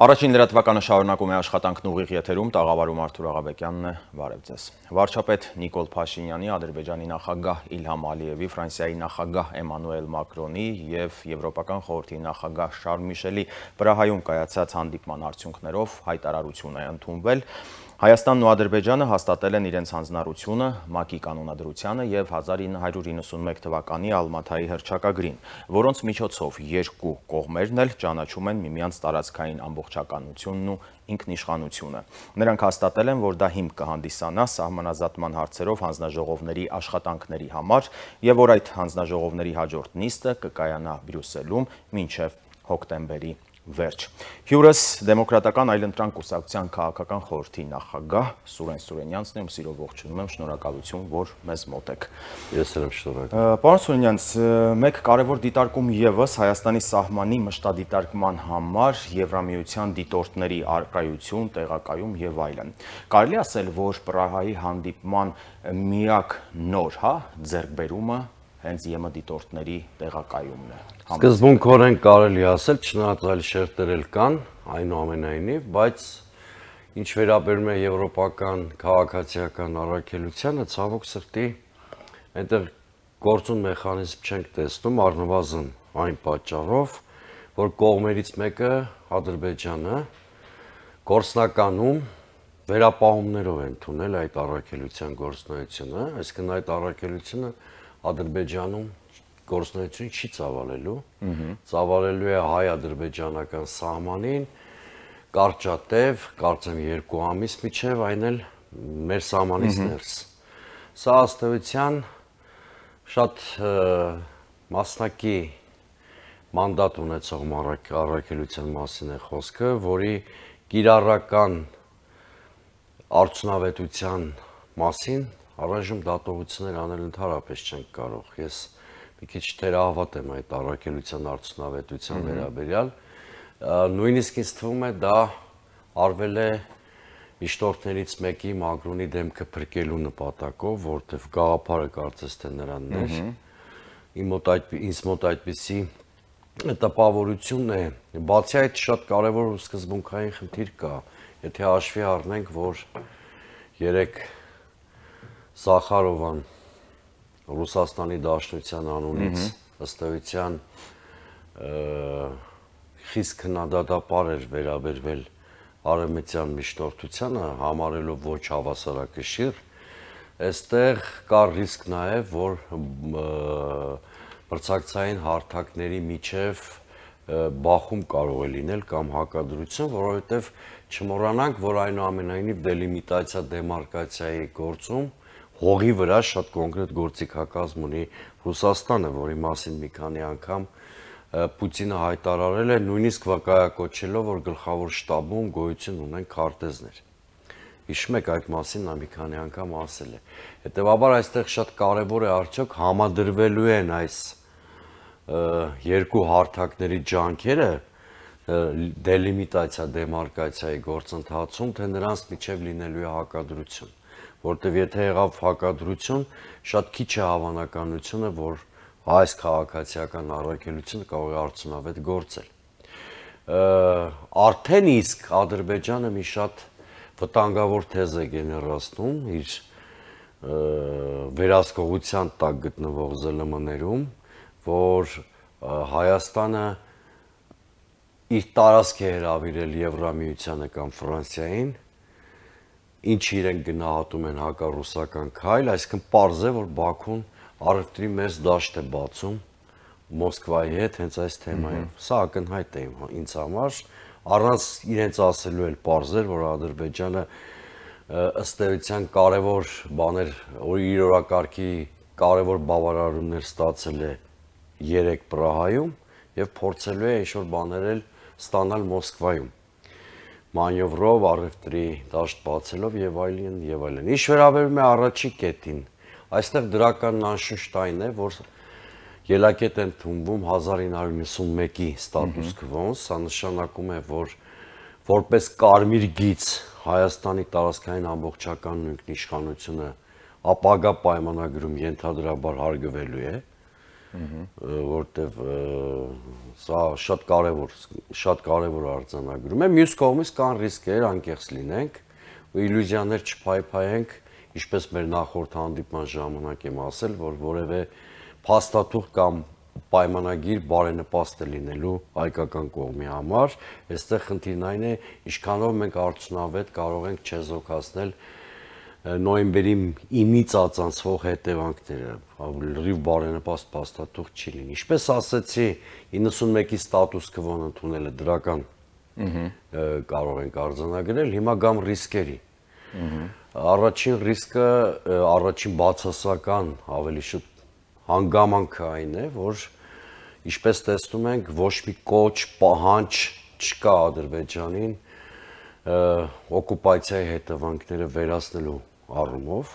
Առաջին լրատվականը շարունակում է աշխատանքն ուղիղ եթերում, տաղավարում Արդուր աղաբեկյանն է, վարև ձեզ։ Վարճապետ Նիկոլ Պաշինյանի, ադրբեջանի նախագահ իլհամ ալիևի, վրանսիայի նախագահ էմանուել Մակրոնի և եվրոպական խորդի նախագահ շարմիշելի վրահայում կայացած հանդիպման արդյունքներով հայտարարություն է ընդունվել, Հայաստանն ու Ադրբեջանը հաստատել են իրենց հանձնառությունը ՄԱԿ-ի կանոնադրությանը եւ 1991 թվականի Ալմաթայի հրճակագրին, որոնց միջոցով երկու կողմերն էլ ճանաչում են միմյանց տարածքային ամբողջականությունն ու ինքնիշխանությունը։ Նրանք հաստատել են, որ դա հիմք կհանդիսանա սահմանազատման հարցերով հանձնաժողովների աշխատանքների համար եւ որ այդ հանձնաժողովների հաջորդ նիստը կկայանա Բրյուսելում մինչեւ հոկտեմբերի վերջ։ Հյուրս դեմոկրատական այլընտրանք կուսակցության քաղաքական խորհրդի նախագահ Սուրեն Սուրենյանցն է, ում սիրով ողջունում եմ, շնորհակալություն, որ մեզ մոտ եք։ Ես էլ եմ շնորհակալ։ Պարոն Սուրենյանց, մեկ կարևոր դիտարկում եւս Հայաստանի սահմանի մշտադիտարկման համար Եվրամիության դիտորդների արկայություն, տեղակայում եւ այլն։ Կարելի ասել, որ Պրահայի հանդիպման միակ նոր, հա, ձեռքբերումը հենց ԵՄ դիտորդների տեղակայումն է։ Սկզբունքորեն կարելի ասել, չնայած այլ շերտերել կան, այնուամենայնիվ, բայց ինչ վերաբերում է եվրոպական քաղաքացիական առաքելությանը, ցավոք սրտի այնտեղ գործուն մեխանիզմ չենք տեսնում առնվազն այն պատճառով, որ կողմերից մեկը Ադրբեջանը գործնականում վերապահումներով են թունել այդ առաքելության գործնայությունը, այսինքն այդ առաքելությունը այդ Ադրբեջանում գործունեություն չի ծավալելու։ Ծավալելու է հայ-ադրբեջանական սահմանին կարճատև, կարծեմ 2 ամիս միջև այն էլ մեր սահմանից ներս։ Սա աստեղության շատ մասնակի մանդատ ունեցող առաքելության մասին է խոսքը, որի կիրառական արդյունավետության մասին առայժմ դատողություններ անել ընդհանրապես չենք կարող։ Ես մի քիչ թերահավատ եմ այդ առաքելության արդյունավետության վերաբերյալ։ Նույնիսկ ինձ թվում է դա արվել է միջտորդներից մեկի Մակրոնի դեմքը փրկելու նպատակով, որտեվ գաղափարը կարծես թե նրանն էր։ Իմ մոտ այդ ինձ մոտ այդպիսի տպավորությունն է։ Բացի այդ շատ կարևոր սկզբունքային խնդիր կա, եթե հաշվի առնենք, որ երեք Սախարովան Ռուսաստանի Դաշնության անունից ըստ էության խիստ քննադատապար էր վերաբերվել արևմտյան միջնորդությանը համարելով ոչ հավասարակշիռ այստեղ կա ռիսկ նաև որ մրցակցային հարթակների միջև բախում կարող է լինել կամ հակադրություն, որովհետև չմոռանանք, որ այնուամենայնիվ դելիմիտացիա դեմարկացիայի գործում հողի վրա շատ կոնկրետ գործիքակազմ ունի Ռուսաստանը, որի մասին մի քանի անգամ Պուտինը հայտարարել է նույնիսկ վկայակոչելով, որ գլխավոր շտաբում գոյություն ունեն քարտեզներ։ Հիշում եք այդ մասին նա մի քանի անգամ ասել է։ Հետևաբար այստեղ շատ կարևոր է արդյոք համադրվելու են այս երկու հարթակների ջանքերը դելիմիտացիա, դեմարկացիայի գործընթացում, թե նրանց միջև լինելու է հակադրություն որտեվ եթե եղավ հակադրություն, շատ քիչ է հավանականությունը, որ այս քաղաքացիական առաքելությունը կարող է արդյունավետ գործել։ Արդեն իսկ Ադրբեջանը մի շատ վտանգավոր թեզ է գեներացնում իր վերահսկողության տակ գտնվող ԶԼՄ-ներում, որ Հայաստանը իր տարածք է հրավիրել Եվրամիությանը կամ Ֆրանսիային, ինչ իրեն գնահատում են հակառուսական քայլ, այսինքն պարզ է, որ Բաքուն արևտրի մեծ դաշտ է բացում Մոսկվայի հետ հենց այս թեմայով։ Սա ակնհայտ է ինձ համար, առանց իրենց ասելու էլ պարզ էր, որ Ադրբեջանը ըստ էության կարևոր բաներ, որ իր օրակարգի կարևոր բավարարումներ ստացել է 3 Պրահայում եւ փորձելու է ինչ-որ բաներ էլ ստանալ Մոսկվայում մանյովրով առևտրի դաշտ բացելով եւ այլն եւ այլն։ Ինչ վերաբերում է առաջի կետին, այստեղ դրականն անշուշտ այն է, որ ելակետ են ընդունվում 1951-ի ստատուս քվոն, սա նշանակում է, որ որպես կարմիր գիծ Հայաստանի տարածքային ամբողջական նույնքն իշխանությունը ապագա պայմանագրում ենթադրաբար հարգվելու է որտեվ սա շատ կարևոր շատ կարևոր արձանագրում է։ Մյուս կողմից կան ռիսկեր, անկեղծ լինենք, ու իլյուզիաներ չփայփայենք, ինչպես մեր նախորդ հանդիպման ժամանակ եմ ասել, որ որևէ փաստաթուղթ կամ պայմանագիր բարենպաստ է լինելու հայկական կողմի համար։ Այստեղ խնդիրն այն է, ինչքանով մենք արդյունավետ կարող ենք չեզոքացնել նոյեմբերի 9-ից ածանցվող հետևանքները լրիվ բարենպաստ փաստաթուղ չի լինի։ Ինչպես ասացի, 91-ի ստատուս քվոն ընդունելը դրական կարող ենք արձանագրել, հիմա գամ ռիսկերի։ Առաջին ռիսկը, առաջին բացասական, ավելի շուտ հանգամանքը այն է, որ ինչպես տեսնում ենք, ոչ մի կոչ, պահանջ չկա Ադրբեջանին օկուպացիայի հետևանքները վերացնելու առումով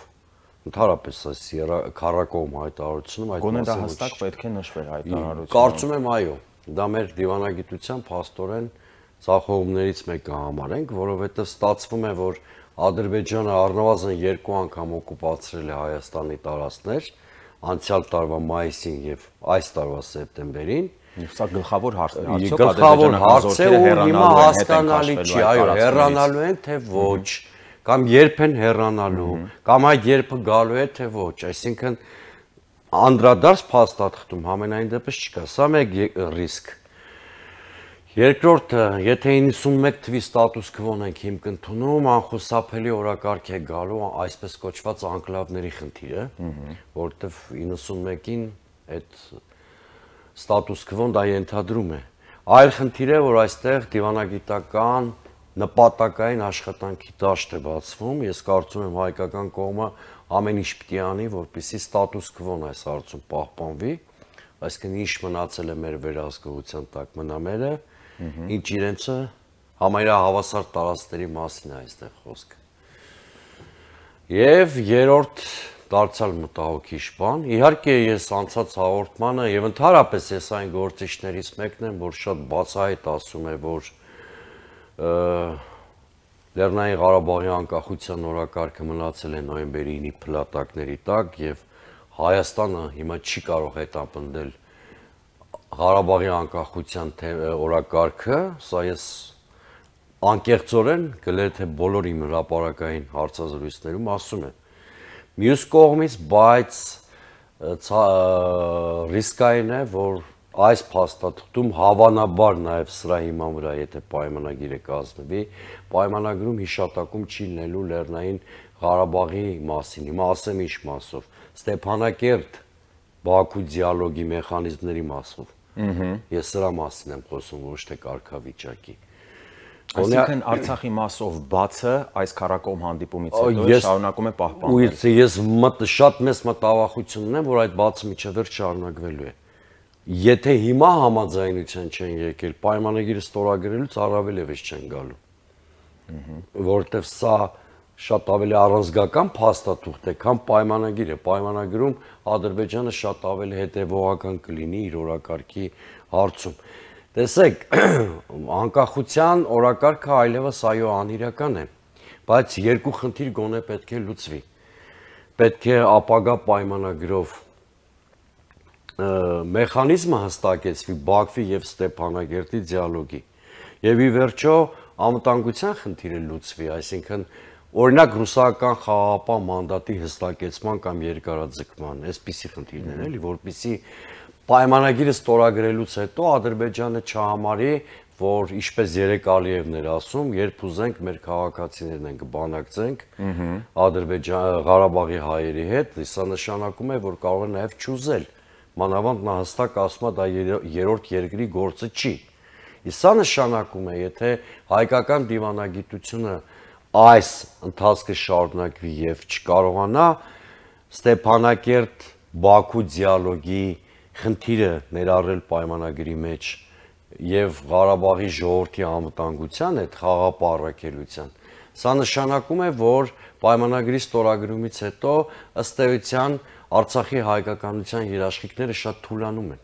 ընդհանրապես այս քարակոմ հայտարարությունում այդ գոնե դա հստակ պետք է նշվեր հայտարարությունը։ Կարծում եմ այո, դա մեր դիվանագիտության փաստորեն ցախողումներից մեկը համարենք, որովհետև ստացվում է, որ Ադրբեջանը առնվազն երկու անգամ օկուպացրել է Հայաստանի տարածքներ, անցյալ տարվա մայիսին եւ այս տարվա սեպտեմբերին։ Սա գլխավոր հարցն է, արդյոք Ադրբեջանը գլխավոր հարց է ու հիմա հասկանալի չի, այո, հեռանալու են թե ոչ։ mm -hmm կամ երբ են հեռանալու, կամ այդ երբը գալու է թե ոչ, այսինքն անդրադարձ փաստաթղթում ամենայն դեպս չկա։ Սա մեկ ռիսկ։ Երկրորդը, եթե 91 թվի ստատուս քվոն ենք իմ կընդունում, անխուսափելի օրակարգ է գալու այսպես կոչված անկլավների խնդիրը, որտեվ 91-ին այդ ստատուս քվոն դա ենթադրում է։ Այլ խնդիր է, որ այստեղ դիվանագիտական, նպատակային աշխատանքի դաշտ է բացվում։ Ես կարծում եմ հայկական կողմը ամեն ինչ պիտի անի, որպեսզի ստատուս քվոն այս հարցում պահպանվի, այսինքն ինչ մնացել է մեր վերահսկողության տակ մնամերը, ինչ իրենցը համայնահավասար տարածքների մասին է այստեղ խոսքը։ Եվ երրորդ դարձալ մտահոգիչ բան։ Իհարկե ես անցած հաղորդմանը եւ ընդհանրապես ես այն գործիչներից մեկն եմ, որ շատ բացահայտ ասում է, որ Լեռնային Ղարաբաղի անկախության օրակարգը մնացել է նոյեմբերի 9-ի փլատակների տակ եւ Հայաստանը հիմա չի կարող հետապնդել Ղարաբաղի անկախության օրակարգը, սա ես անկեղծորեն գլեթե բոլորի հրապարակային հարցազրույցներում ասում եմ։ Մյուս կողմից, բայց ռիսկային է, որ այս փաստաթղթում հավանաբար նաև սրա հիման վրա, եթե պայմանագիրը կազմվի, պայմանագրում հիշատակում չի լինելու Լեռնային Ղարաբաղի մասին։ Հիմա ասեմ ինչ մասով։ Ստեփանակերտ Բաքու դիալոգի մեխանիզմների մասով։ Ահա։ Ես սրա մասին եմ խոսում, ոչ թե կարգավիճակի։ Այսինքն Արցախի մասով բացը այս քարակոմ հանդիպումից հետո շարունակում է պահպանվել։ Ու ես մտ շատ մեծ մտավախություն ունեմ, որ այդ բացը միջևեր շարունակվելու է։ Ա Եթե հիմա համաձայնության չեն եկել, պայմանագիրը ստորագրելուց առավել եւս չեն գալու։ Ահա, որովհետեւ սա շատ ավելի առանձգական փաստաթուղթ է, քան պայմանագիրը։ Պայմանագրում Ադրբեջանը շատ ավելի հետևողական կլինի իր օրակարգի հարցում։ Տեսեք, անկախության օրակարգը այլևս այո անիրական է, բայց երկու խնդիր գոնե պետք է լուծվի։ Պետք է ապագա պայմանագրով մեխանիզմը հստակեցվի Բաքվի եւ Ստեփանագերտի դիալոգի։ Եվ ի վերջո անվտանգության խնդիրը լուծվի, այսինքն օրինակ ռուսական խաղապահ մանդատի հստակեցման կամ երկարաձգման, այսպիսի խնդիրներ էլի, որբիսի պայմանագիրը ստորագրելուց հետո Ադրբեջանը չհամարի, որ ինչպես երեք Ալիևն էր ասում, երբ ուզենք մեր քաղաքացիներն ենք բանակցենք Ադրբեջան Ղարաբաղի հայերի հետ, սա նշանակում է, որ կարող է նաև չուզել մանավանդ նա հստակ ասում է դա երրորդ երկրի գործը չի։ Իսկ սա նշանակում է, եթե հայկական դիվանագիտությունը այս ընթացքը շարունակվի եւ չկարողանա Ստեփանակերտ Բաքու դիալոգի խնդիրը ներառել պայմանագրի մեջ, եւ Ղարաբաղի ժողովրդի անվտանգության այդ խաղապարակելության։ Սա նշանակում է, որ պայմանագրի ստորագրումից հետո ըստ էության Արցախի հայկականության երաշխիքները շատ թուլանում են։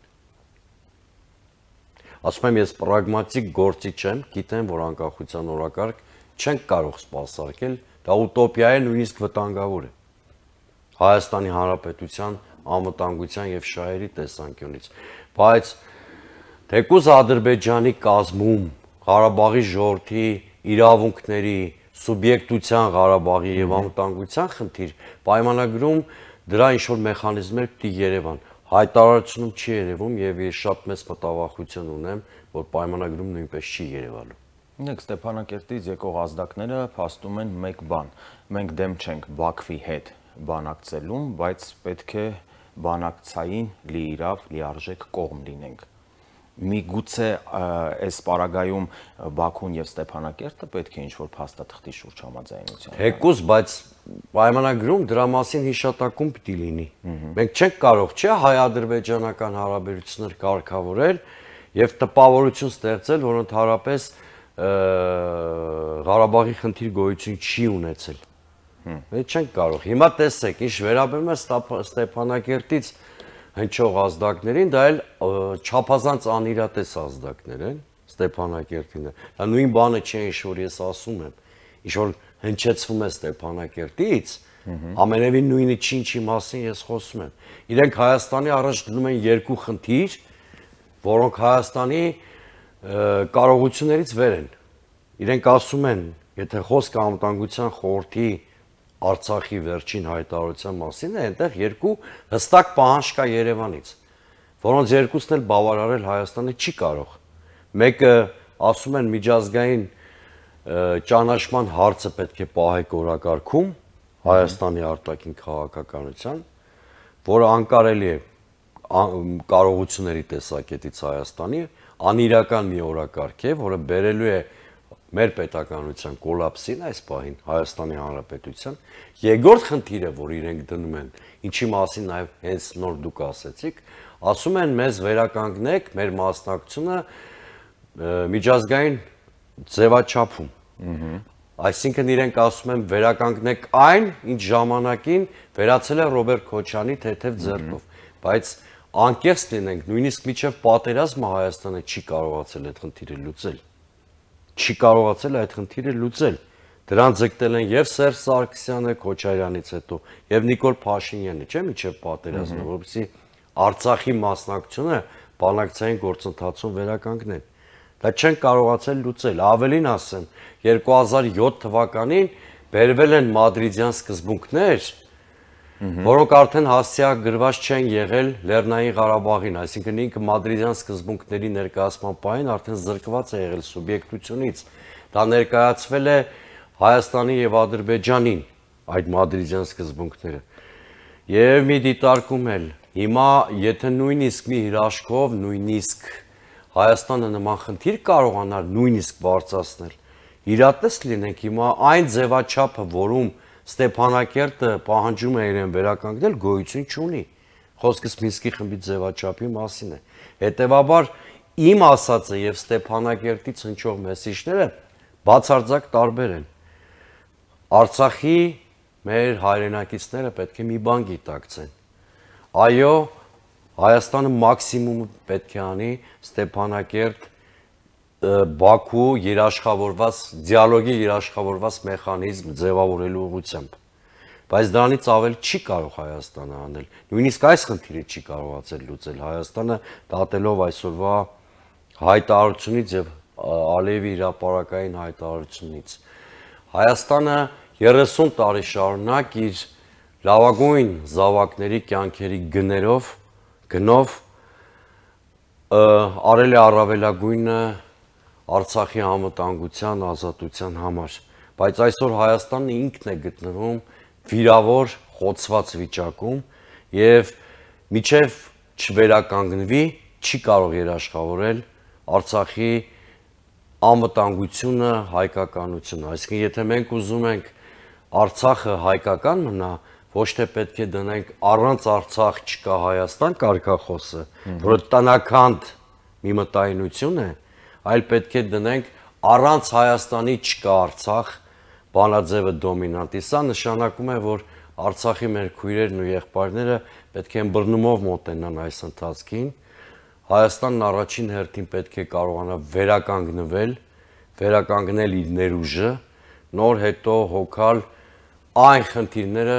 Ասում եմ, ես պրագմատիկ գործիչ եմ, գիտեմ, որ անկախության օրակարգ չենք կարող սпасարկել, դա ուտոպիա է, նույնիսկ վտանգավոր է։ Հայաստանի Հանրապետության անվտանգության եւ շահերի տեսանկյունից, բայց Թեկուզ Ադրբեջանի կազմում Ղարաբաղի ժողովրդի իրավունքների, սուբյեկտության Ղարաբաղի եւ անվտանգության խնդիր պայմանագրում դրա ինչ որ մեխանիզմեր պիտի Երևան հայտարարությունում չի երևում եւ ես շատ մեծ մտավախություն ունեմ, որ պայմանագրում նույնպես չի երևալու։ Նեք Ստեփանակերտից եկող ազդակները փաստում են մեկ բան. մենք դեմ չենք Բաքվի հետ բանակցելուն, բայց պետք է բանակցային լիիրավ լիարժեք կողմ լինենք մի գուցե այս պարագայում Բաքուն եւ Ստեփանակերտը պետք է ինչ-որ փաստաթղթի շուրջ համաձայնության։ Հեկուս, բայց պայմանագրում դրա մասին հիշատակում պիտի լինի։ Մենք չենք կարող, չէ, հայ-ադրբեջանական հարաբերություններ կարգավորել եւ տպավորություն ստեղծել, որ ընդհանրապես Ղարաբաղի խնդիր գոյություն չի ունեցել։ Մենք չենք կարող։ Հիմա տեսեք, ինչ վերաբերում է Ստեփանակերտից ստապ, հնչող ազդակներին, դա էլ չափազանց անիրատես ազդակներ են Ստեփանակերտինը։ Դա նույն բանը չէ, ինչ որ ես ասում եմ։ Ինչ որ հնչեցվում է Ստեփանակերտից, ամենևին նույնը չի, ինչի մասին ես խոսում եմ։ Իրենք Հայաստանի առաջ դնում են երկու խնդիր, որոնք Հայաստանի կարողություններից վեր են։ Իրենք ասում են, եթե խոսքը անվտանգության խորհրդի խորհրդի Արցախի վերջին հայտարարության մասին է, այնտեղ երկու հստակ պահանջ կա Երևանից, որոնց երկուսն էլ բավարարել Հայաստանը չի կարող։ Մեկը ասում են միջազգային ճանաչման հարցը պետք է պահի կորակարգում Հայաստանի արտաքին քաղաքականության, որը անկարելի է կարողությունների տեսակետից Հայաստանի անիրական մի օրակարգ է, որը բերելու է, է մեր պետականության կոլապսին այս պահին Հայաստանի Հանրապետության երկրորդ խնդիրը, որ իրենք դնում են, ինչի մասին նաև հենց նոր դուք ասեցիք, ասում են մեզ վերականգնեք մեր մասնակցությունը միջազգային ձևաչափում։ Այսինքն իրենք ասում են վերականգնեք այն, ինչ ժամանակին վերացել է Ռոբերտ Քոչյանի թեթև ձեռքով, բայց անկեղծ լինենք, նույնիսկ միջև պատերազմը Հայաստանը չի կարողացել այդ խնդիրը լուծել չի կարողացել այդ խնդիրը լուծել։ Դրան ձգտել են եւ Սերժ Սարգսյանը Քոչարյանից հետո եւ Նիկոլ Փաշինյանը, չէ՞ միջև պատերազմը, որովհետեւ Արցախի մասնակցությունը բանակցային գործընթացում վերականգնել։ Դա չեն կարողացել լուծել։ Ավելին ասեմ, 2007 թվականին բերվել են մադրիդյան սկզբունքներ, որոնք արդեն հասցեակ գրված չեն եղել Լեռնային Ղարաբաղին, այսինքն ինքը մադրիդյան սկզբունքների ներկայացման պահին արդեն զրկված է եղել սուբյեկտությունից։ Դա ներկայացվել է Հայաստանի եւ Ադրբեջանին այդ մադրիդյան սկզբունքները։ Եվ մի դիտարկում էլ Հիմա եթե նույնիսկ մի հրաշքով, նույնիսկ Հայաստանը նման խնդիր կարողանար նույնիսկ բարձրացնել, իրատես լինենք հիմա այն ձևաչափը, որում Ստեփանակերտը պահանջում է իրեն վերականգնել, գոյություն չունի։ Խոսքս Մինսկի խմբի ձևաչափի մասին է։ Հետևաբար իմ ասածը եւ Ստեփանակերտից հնչող մեսիջները բացարձակ տարբեր են։ Արցախի մեր հայրենակիցները պետք է մի բան գիտակցեն։ Այո, Հայաստանը մաքսիմումը պետք է անի Ստեփանակերտ Բաքու երաշխավորված դիալոգի երաշխավորված մեխանիզմ ձևավորելու ուղությամբ։ Բայց դրանից ավել չի կարող Հայաստանը անել։ Նույնիսկ այս խնդիրը չի կարողացել լուծել Հայաստանը դատելով այսօրվա հայտարարությունից եւ Ալևի հրապարակային հայտարարությունից։ Հայաստանը 30 տարի շարունակ իր լավագույն զավակների կյանքերի գներով գնով արել է առավելագույնը Արցախի համտանգության, ազատության համար, բայց այսօր Հայաստանը ինքն է գտնվում վիրավոր, խոցված վիճակում եւ միջև չվերականգնվի, չի կարող երաշխավորել Արցախի անվտանգությունը, հայկականությունը։ Այսինքն եթե մենք ուզում ենք Արցախը հայկական մնա, ոչ թե պետք է դնենք առանց Արցախ չկա Հայաստան կարգախոսը, որ տանական մի մտայնություն է, այլ պետք է դնենք առանց Հայաստանի չկա Արցախ բանաձևը դոմինանտի։ Սա նշանակում է, որ Արցախի մեր քույրերն ու եղբայրները պետք է ըմբռնումով մոտենան այս ընթացքին։ Հայաստանն առաջին հերթին պետք է կարողանա վերականգնվել, վերականգնել իր ներուժը, նոր հետո հոգալ այն խնդիրները,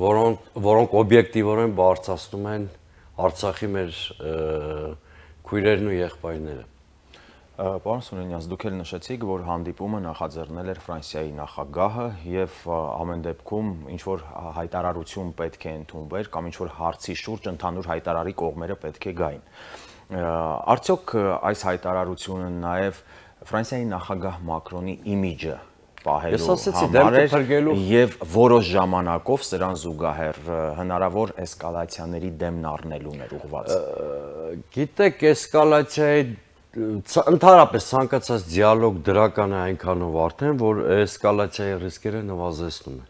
որոնք որոնք օբյեկտիվորեն բարձրացնում են Արցախի մեր քույրերն ու եղբայրները։ Պարոն Սունենյանց, դուք էլ նշեցիք, որ հանդիպումը նախաձեռնել էր Ֆրանսիայի նախագահը եւ ամեն դեպքում ինչ որ հայտարարություն պետք է ընդունվեր կամ ինչ որ հարցի շուրջ ընդհանուր հայտարարի կողմերը պետք է գային։ Արդյոք այս հայտարարությունը նաեւ Ֆրանսիայի նախագահ Մակրոնի իմիջը պահելու համար էր եւ որոշ ժամանակով սրան զուգահեռ հնարավոր էսկալացիաների դեմն առնելուն էր ուղված։ Գիտեք, էսկալացիայի ընդհանրապես ցանկացած դիալոգ դրական է այնքանով արդեն, որ էսկալացիայի ռիսկերը նվազեցնում է։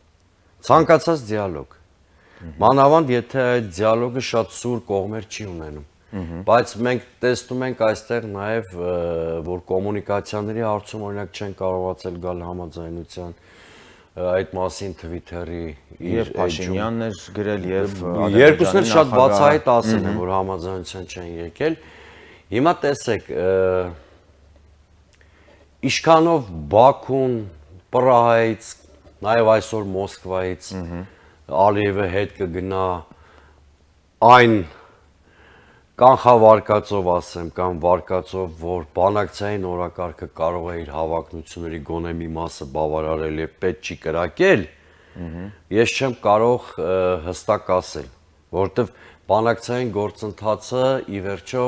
Ցանկացած դիալոգ։ Մանավանդ եթե այդ դիալոգը շատ սուր կողմեր չի ունենում։ Բայց մենք տեսնում ենք այստեղ նաև որ կոմունիկացիաների հարցում օրինակ չեն կարողացել գալ համաձայնության այդ մասին Twitter-ի եւ Փաշինյանն էր գրել եւ երկուսն էլ շատ բացահայտ ասել են որ համաձայնության չեն եկել։ Եվ Հիմա տեսեք, իշքանով Բաքուն, Պրահայից, նաև այսօր Մոսկվայից Ալիևը հետ կգնա այն կանխավարկածով ասեմ, կամ վարկածով, որ բանակցային օրակարգը կարող է իր հավակնությունների գոնե մի մասը բավարարել եւ պետք չի կրակել, ես չեմ կարող հստակ ասել, որովհետեւ բանակցային գործընթացը ի վերջո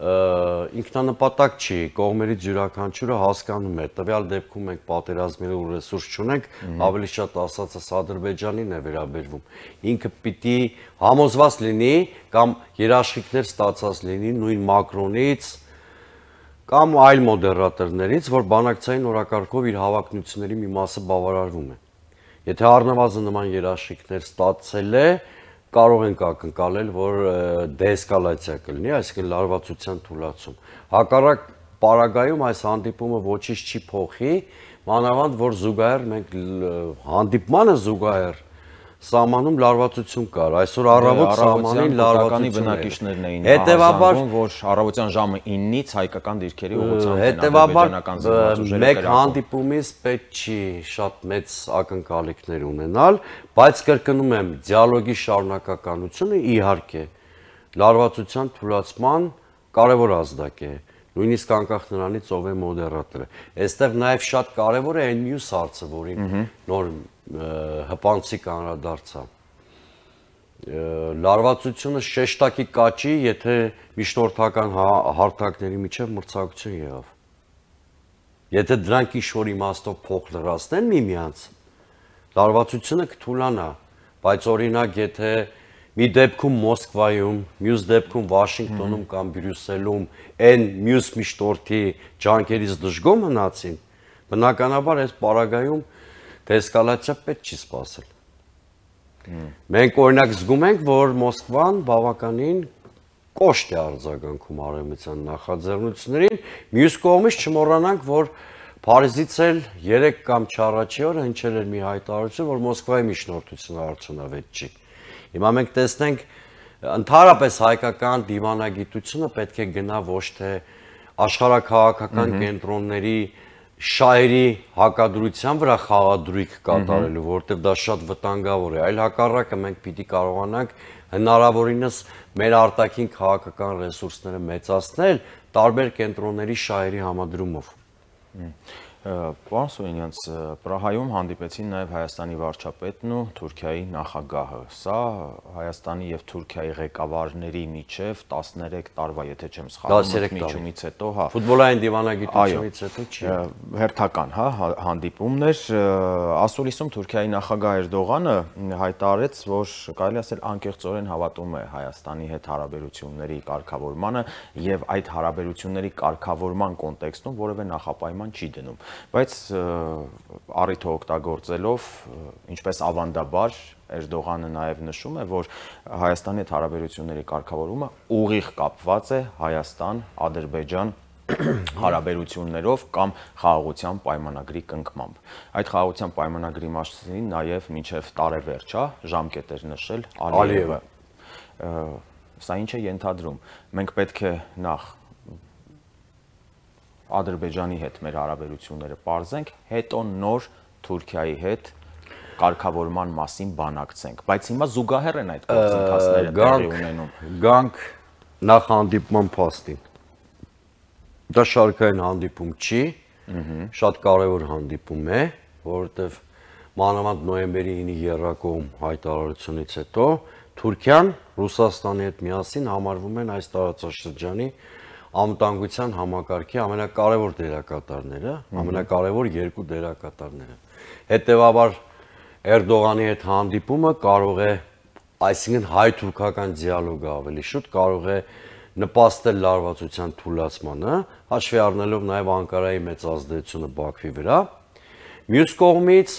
ինքնանպատակ չի, կողմերից յուրաքանչյուրը հասկանում է։ Տվյալ դեպքում մենք պատերազմելու ռեսուրս չունենք, ավելի շատ ասածս Ադրբեջանին է վերաբերվում։ Ինքը պիտի համոզված լինի կամ երաշխիքներ ստացած լինի նույն Մակրոնից կամ այլ մոդերատորներից, որ բանակցային օրակարգով իր հավակնությունների մի մասը բավարարվում է։ Եթե առնվազն նման երաշխիքներ ստացել է, կարող ենք ակնկալել, որ դեեսկալացիա կլինի, այսինքն լարվածության թուլացում։ Հակառակ պարագայում այս հանդիպումը ոչինչ չի փոխի, մանավանդ որ զուգահեռ մենք հանդիպմանը զուգահեռ սահմանում լարվածություն կար։ Այսօր առավոտ սահմանին լարվածության բնակիչներն էին։ Հետևաբար, որ առավոտյան ժամը 9-ից հայկական դիրքերի ուղղությամբ հետևաբար մեկ հանդիպումից պետք չի շատ մեծ ակնկալիքներ ունենալ, բայց կրկնում եմ, դիալոգի շարունակականությունը իհարկե լարվածության թույլատման կարևոր ազդակ է նույնիսկ անկախ նրանից ով է մոդերատորը։ Այստեղ նաև շատ կարևոր է այն մյուս հարցը, որին նոր հպանցիկ անդրադարձա։ Լարվածությունը շեշտակի կաճի, եթե միջնորդական հա, հարթակների միջև մրցակցություն եղավ։ Եթե դրանք ինչ-որ իմաստով փող լրացնեն միմյանց, լարվածությունը կթուլանա, բայց օրինակ եթե մի դեպքում Մոսկվայում, մյուս դեպքում Վաշինգտոնում կամ Բրյուսելում այն մյուս միջտորթի ջանքերից դժգոհ մնացին, բնականաբար այս պարագայում Դե էսկալացիա պետք չի սпасել։ Մենք օրինակ զգում ենք, որ Մոսկվան բավականին կոշտ է արձագանքում արևմտյան նախաձեռնություններին։ Մյուս կողմից չմոռանանք, որ Փարիզից էլ 3 կամ 4 առաջի օրը հնչել էր մի հայտարարություն, որ Մոսկվայի միջնորդությունը արդյունավետ չի։ Հիմա մենք տեսնենք ընդհանրապես հայկական դիվանագիտությունը պետք է գնա ոչ թե աշխարհակաղակական կենտրոնների mm -hmm շահերի հակադրության վրա խաղադրույք կատարելու, որովհետև դա շատ վտանգավոր է։ Այլ հակառակը մենք պիտի կարողանանք հնարավորինս մեր արտաքին քաղաքական ռեսուրսները մեծացնել տարբեր կենտրոնների շահերի համադրումով։ Պարոն Սոյինյանց Պրահայում հանդիպեցին նաև Հայաստանի վարչապետն ու Թուրքիայի նախագահը։ Սա Հայաստանի եւ Թուրքիայի ղեկավարների միջև 13 տարվա, եթե չեմ սխալվում, միջումից հետո, հա։ Ֆուտբոլային դիվանագիտությունից հետո չի։ Հերթական, հա, հանդիպումներ ասուլիսում Թուրքիայի նախագահ Էրդողանը հայտարարեց, որ կարելի ասել անկեղծորեն հավատում է Հայաստանի հետ հարաբերությունների կարգավորմանը եւ այդ հարաբերությունների կարգավորման կոնտեքստում որևէ նախապայման չի դնում բայց առիթը օգտագործելով, ինչպես ավանդաբար Էրդողանը նաև նշում է, որ Հայաստանի հետ հարաբերությունների կարգավորումը ուղիղ կապված է Հայաստան-Ադրբեջան հարաբերություններով կամ խաղաղության պայմանագրի կնքմամբ։ Այդ խաղաղության պայմանագրի մասին նաև մինչև տարեվերջա ժամկետ էր նշել Ալիևը։ Սա ինչ է ենթադրում։ Մենք պետք է նախ Ադրբեջանի հետ մեր հարաբերությունները parzենք, հետո նոր Թուրքիայի հետ կարգավորման մասին բանակցենք, բայց հիմա զուգահեռ են այդ գործընթացները տեղի ունենում։ Գանք նախ հանդիպման փաստին։ Դա շարքային հանդիպում չի, շատ կարևոր հանդիպում է, որովհետև մանավանդ նոյեմբերի 9-ի երրակողմ հայտարարությունից հետո Թուրքիան Ռուսաստանի հետ միասին համարվում են այս տարածաշրջանի անվտանգության համակարգի ամենակարևոր դերակատարները, ամենակարևոր երկու դերակատարները։ Հետևաբար Էրդողանի հետ հանդիպումը կարող է, այսինքն հայ-թուրքական դիալոգը ավելի շուտ կարող է նպաստել լարվածության թուլացմանը, հաշվի առնելով նաև Անկարայի մեծ ազդեցությունը Բաքվի վրա։ Մյուս կողմից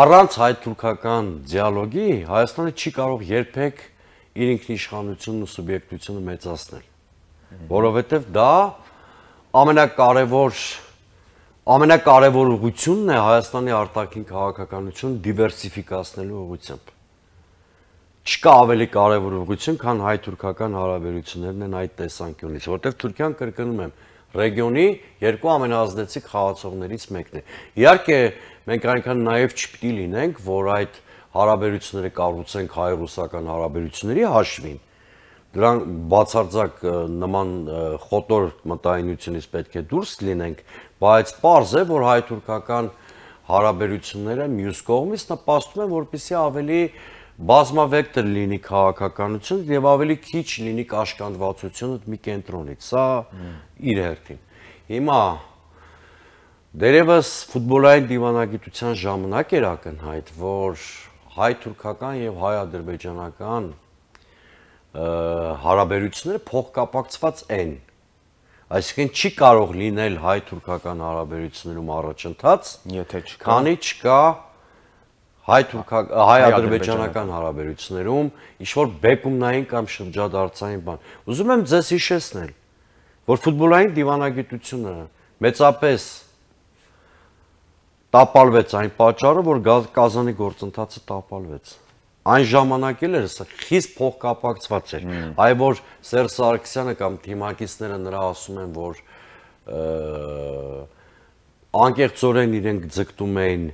առանց հայ-թուրքական դիալոգի Հայաստանը չի կարող երբեք իր ինքնիշխանությունն ու սուբյեկտությունը մեծացնել որովհետև դա ամենակարևոր ամենակարևոր ուղությունն է Հայաստանի արտաքին քաղաքականություն դիվերսիֆիկացնելու ուղությամբ։ Չկա ավելի կարևոր ուղություն, քան հայ-թուրքական հարաբերություններն են այդ տեսանկյունից, որտեղ Թուրքիան կրկնում եմ, ռեգիոնի երկու ամենազդեցիկ խաղացողներից մեկն է։ Իհարկե, մենք այնքան նաև չպիտի լինենք, որ այդ հարաբերությունները կառուցենք հայ-ռուսական հարաբերությունների հաշվին, դրան բացարձակ նման խոտոր մտայնությունից պետք է դուրս լինենք, բայց պարզ է, որ հայ-թուրքական հարաբերությունները մյուս կողմից նպաստում են, որպեսզի ավելի բազմավեկտր լինի քաղաքականությունը եւ ավելի քիչ լինի կաշկանդվածությունը մի կենտրոնից։ Սա իր հերթին։ Հիմա դերևս ֆուտբոլային դիվանագիտության ժամանակ էր ակնհայտ, որ հայ-թուրքական եւ հայ-ադրբեջանական հայ հարաբերությունները փոխկապակցված են։ Այսինքն չի կարող լինել հայ-թուրքական հարաբերություններում առաջընթաց, եթե չկա, քանի չկա հայ-թուրքական հայ-ադրբեջանական հարաբերություններում ինչ որ բեկումնային կամ շրջադարձային բան։ Ուզում եմ ձեզ հիշեցնել, որ ֆուտբոլային դիվանագիտությունը մեծապես տապալվեց այն պատճառով, որ Կազանի գործընթացը տապալվեց այն ժամանակ էլ էր խիստ փոխկապակցված էր։ Այ որ Սերժ Սարգսյանը կամ թիմակիցները նրա ասում են, որ անկեղծորեն իրենք ձգտում էին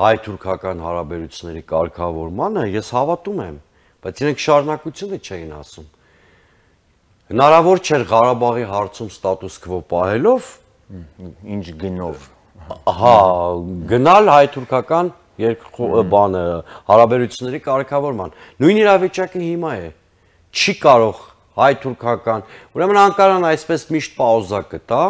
հայ-թուրքական հարաբերությունների կարգավորմանը, ես հավատում եմ, բայց իրենք շարունակությունը չէին ասում։ Հնարավոր չէր Ղարաբաղի հարցում ստատուս քվո պահելով ինչ գնով։ Հա, գնալ հայ-թուրքական երկու բանը հարաբերությունների կարգավորման։ Նույն իրավիճակը հիմա է։ Չի կարող հայ թուրքական։ Ուրեմն Անկարան այսպես միշտ պաուզա կտա,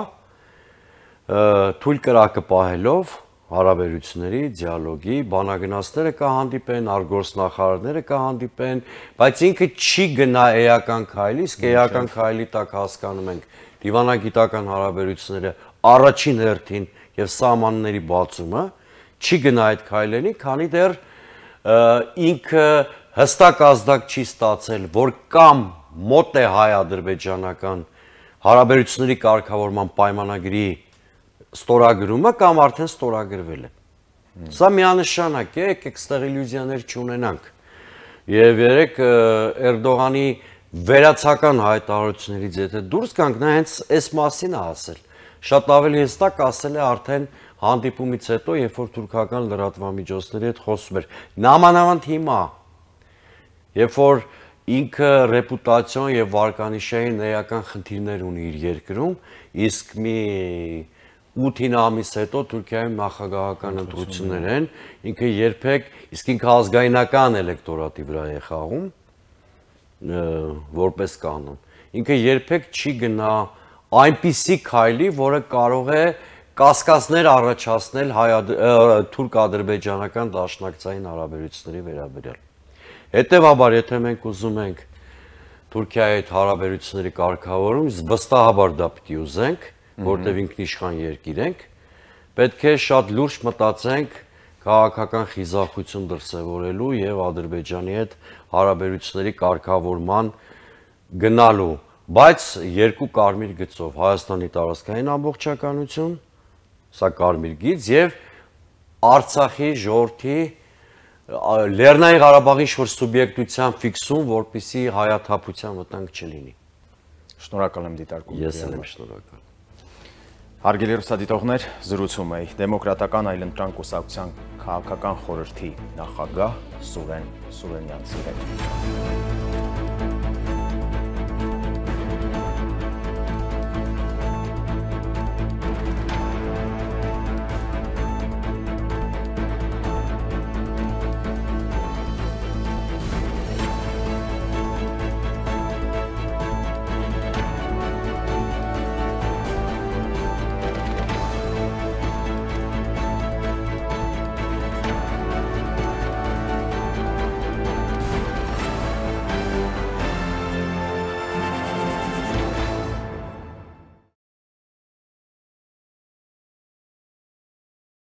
թույլ կրակը պահելով հարաբերությունների, դիալոգի, բանագնացները կհանդիպեն, արգորսնախարարները կհանդիպեն, բայց ինքը չի գնա էական քայլի, իսկ էական քայլի տակ հասկանում ենք դիվանագիտական հարաբերությունները առաջին հերթին եւ սահմանների բացումը, չի գնա այդ քայլերին, քանի դեռ ինքը հստակ ազդակ չի ստացել, որ կամ մոտ է հայ-ադրբեջանական հարաբերությունների կարգավորման պայմանագրի ստորագրումը կամ արդեն ստորագրվել է։ Սա միանշանակ է, եկեք ստեղ իլյուզիաներ չունենանք։ Եվ երեք Էրդողանի վերացական հայտարարություններից եթե դուրս գանք, նա հենց այս մասին է ասել։ Շատ ավելի հստակ ասել է արդեն հանդիպումից հետո, երբ որ թուրքական լրատվամիջոցների հետ խոսում էր, նամանավանդ հիմա, երբ որ ինքը ռեպուտացիոն եւ վարկանիշային էական խնդիրներ ունի իր երկրում, իսկ մի 8-ին ամիս հետո Թուրքիայում նախագահական ընտրություններ են, ինքը երբեք իսկ ինքը ազգայնական էլեկտորատի վրա է խաղում որպես կանոն։ Ինքը երբեք չի գնա այնպիսի քայլի, որը կարող է կասկածներ առաջացնել թուրք-ադրբեջանական դաշնակցային հարաբերությունների վերաբերյալ։ Հետևաբար, եթե մենք ուզում ենք Թուրքիայի հետ հարաբերությունների կարգավորում, վստահաբար դա պիտի ուզենք, որտեղ ինքնիշխան երկիր ենք, պետք է շատ լուրջ մտածենք քաղաքական խիզախություն դրսևորելու եւ Ադրբեջանի հետ հարաբերությունների կարգավորման գնալու բայց երկու կարմիր գծով Հայաստանի տարածքային ամբողջականություն սա կարմիր գիծ եւ Արցախի ժողովրդի Լեռնային Ղարաբաղի շուրջ սուբյեկտության ֆիքսում, որպիսի հայաթափության վտանգ չլինի։ Շնորհակալ եմ դիտարկումից։ Ես եմ շնորհակալ։ Հարգելի ռուսադիտողներ, զրուցում էի Դեմոկրատական այլընտրանք կուսակցության քաղաքական խորհրդի նախագահ Սուրեն Սուրենյանցի հետ։